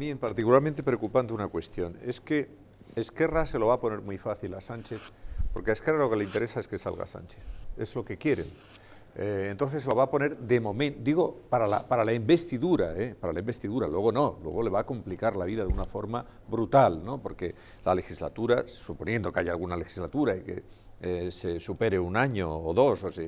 mí particularmente preocupante una cuestión, es que Esquerra se lo va a poner muy fácil a Sánchez, porque a Esquerra lo que le interesa es que salga Sánchez, es lo que quieren. Eh, entonces lo va a poner de momento, digo, para la, para la investidura, eh, para la investidura, luego no, luego le va a complicar la vida de una forma brutal, ¿no? porque la legislatura, suponiendo que haya alguna legislatura y que eh, se supere un año o dos, o sea,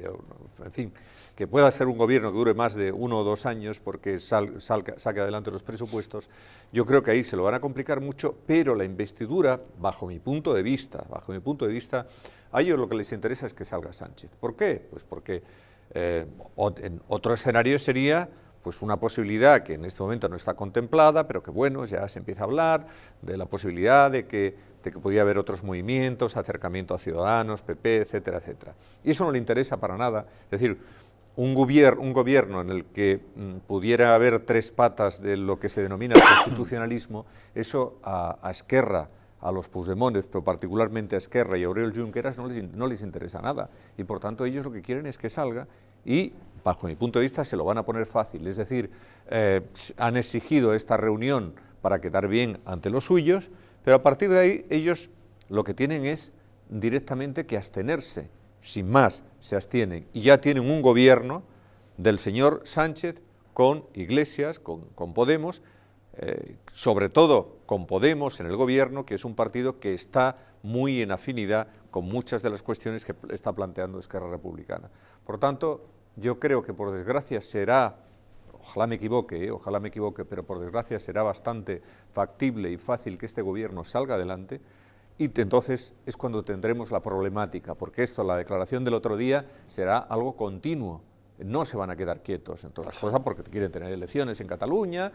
en fin, que pueda ser un gobierno que dure más de uno o dos años porque saque adelante los presupuestos, yo creo que ahí se lo van a complicar mucho, pero la investidura, bajo mi punto de vista, bajo mi punto de vista, a ellos lo que les interesa es que salga Sánchez. ¿Por qué? Pues porque eh, otro escenario sería pues una posibilidad que en este momento no está contemplada, pero que bueno, ya se empieza a hablar de la posibilidad de que, de podía haber otros movimientos, acercamiento a ciudadanos, PP, etcétera, etcétera. Y eso no le interesa para nada. Es decir, un, un gobierno en el que mm, pudiera haber tres patas de lo que se denomina constitucionalismo, eso a Esquerra, a los pusdemones, pero particularmente a Esquerra y a Aurelio Junqueras, no les, interesa nada. Y por tanto ellos lo que quieren es que salga y, bajo mi punto de vista, se lo van a poner fácil. Es decir, eh, han exigido esta reunión para quedar bien ante los suyos, pero a partir de ahí ellos lo que tienen es directamente que abstenerse. Sin más, se abstienen. Y ya tienen un gobierno del señor Sánchez con Iglesias, con, con Podemos, eh, sobre todo con Podemos en el gobierno, que es un partido que está muy en afinidad con muchas de las cuestiones que está planteando Esquerra Republicana. Por tanto, yo creo que por desgracia será, ojalá me equivoque, eh, ojalá me equivoque, pero por desgracia será bastante factible y fácil que este gobierno salga adelante y entonces es cuando tendremos la problemática, porque esto, la declaración del otro día, será algo continuo. No se van a quedar quietos en todas las cosas porque quieren tener elecciones en Cataluña